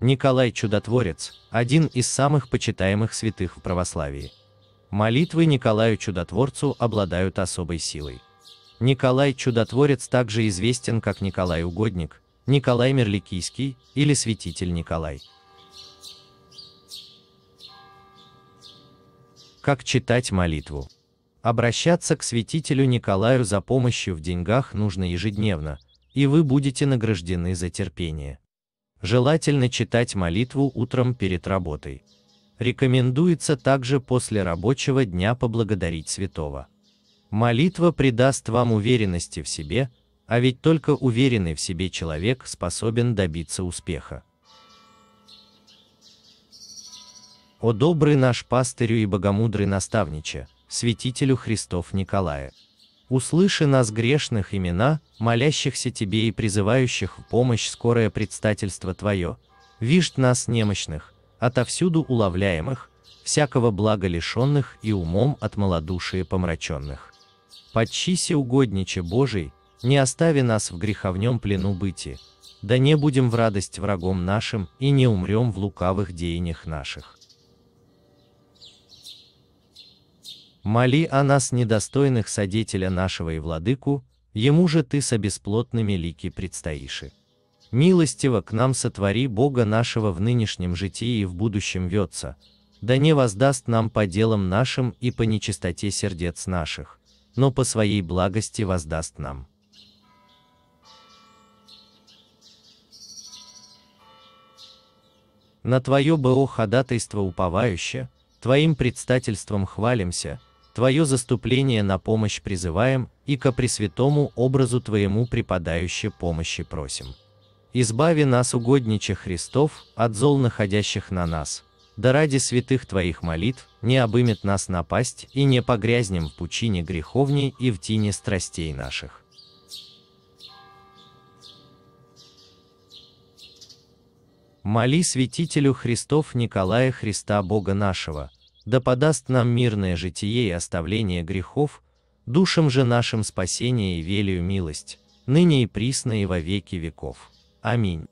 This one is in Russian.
Николай Чудотворец – один из самых почитаемых святых в православии. Молитвы Николаю Чудотворцу обладают особой силой. Николай Чудотворец также известен как Николай Угодник, Николай Мерликийский или Святитель Николай. Как читать молитву? Обращаться к святителю Николаю за помощью в деньгах нужно ежедневно, и вы будете награждены за терпение. Желательно читать молитву утром перед работой. Рекомендуется также после рабочего дня поблагодарить святого. Молитва придаст вам уверенности в себе, а ведь только уверенный в себе человек способен добиться успеха. О добрый наш пастырю и богомудрый наставниче, святителю Христов Николая! Услыши нас грешных имена, молящихся Тебе и призывающих в помощь скорое предстательство Твое. Вижд нас немощных, отовсюду уловляемых, всякого блага лишенных и умом от малодушия помраченных. Подчися угодниче Божий, не остави нас в греховнем плену быти, да не будем в радость врагом нашим и не умрем в лукавых деяниях наших. Моли о нас недостойных содетеля нашего и владыку, ему же ты с бесплотными лики предстоиши. Милостиво к нам сотвори Бога нашего в нынешнем житии и в будущем вется, да не воздаст нам по делам нашим и по нечистоте сердец наших, но по своей благости воздаст нам. На Твое БО ходатайство уповающе, Твоим предстательством хвалимся, Твое заступление на помощь призываем и ко Пресвятому образу Твоему преподающей помощи просим. Избави нас, угодниче Христов, от зол находящих на нас, да ради святых Твоих молитв не обымет нас напасть и не погрязнем в пучине греховней и в тине страстей наших. Моли святителю Христов Николая Христа Бога нашего, да подаст нам мирное житие и оставление грехов, душам же нашим спасение и велию милость, ныне и присно и во веки веков. Аминь.